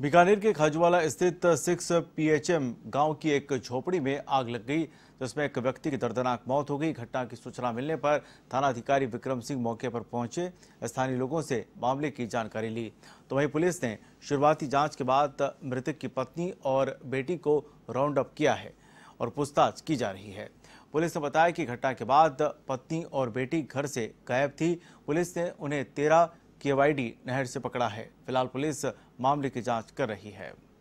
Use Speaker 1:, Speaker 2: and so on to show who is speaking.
Speaker 1: बीकानेर के खजवाला स्थित सिक्स पीएचएम गांव की एक झोपड़ी में आग लग गई जिसमें एक व्यक्ति की दर्दनाक मौत हो गई घटना की सूचना मिलने पर थानाधिकारी विक्रम सिंह मौके पर पहुंचे स्थानीय लोगों से मामले की जानकारी ली तो वहीं पुलिस ने शुरुआती जांच के बाद मृतक की पत्नी और बेटी को राउंड अप किया है और पूछताछ की जा रही है पुलिस ने बताया कि घटना के बाद पत्नी और बेटी घर से गायब थी पुलिस ने उन्हें तेरह केवाईडी नहर से पकड़ा है फिलहाल पुलिस मामले की जांच कर रही है